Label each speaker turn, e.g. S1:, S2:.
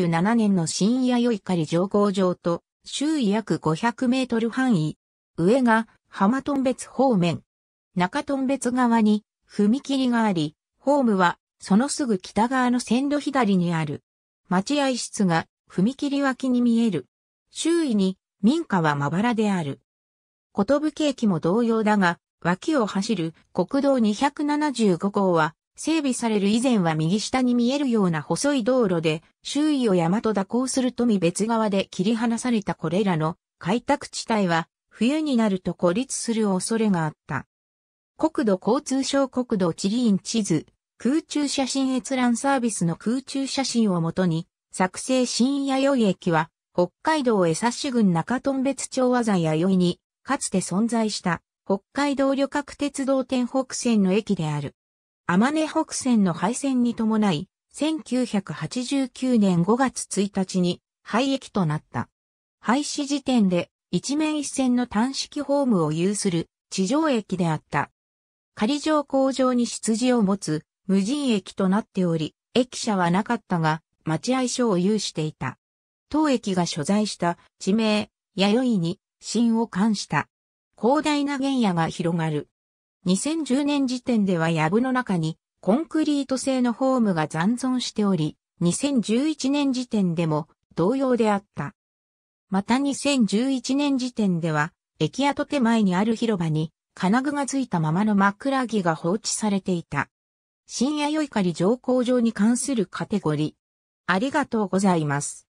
S1: 1997年の深夜い。狩り上皇場と、周囲約500メートル範囲。上が、浜頓別方面。中頓別側に、踏切があり、ホームは、そのすぐ北側の線路左にある。待合室が、踏切脇に見える。周囲に、民家はまばらである。ことぶ駅も同様だが、脇を走る国道275号は整備される以前は右下に見えるような細い道路で、周囲を山と蛇行する富別側で切り離されたこれらの開拓地帯は、冬になると孤立する恐れがあった。国土交通省国土地理院地図、空中写真閲覧サービスの空中写真をもとに、作成新弥生駅は、北海道江差郡中頓別町和座弥生に、かつて存在した、北海道旅客鉄道天北線の駅である。天根北線の廃線に伴い、1989年5月1日に廃駅となった。廃止時点で一面一線の単式ホームを有する地上駅であった。仮上工場に出自を持つ無人駅となっており、駅舎はなかったが、待合所を有していた。当駅が所在した地名、弥生に、新を冠した。広大な原野が広がる。2010年時点ではブの中にコンクリート製のホームが残存しており、2011年時点でも同様であった。また2011年時点では、駅跡手前にある広場に金具がついたままの枕木が放置されていた。深夜い狩り乗降場に関するカテゴリー。ありがとうございます。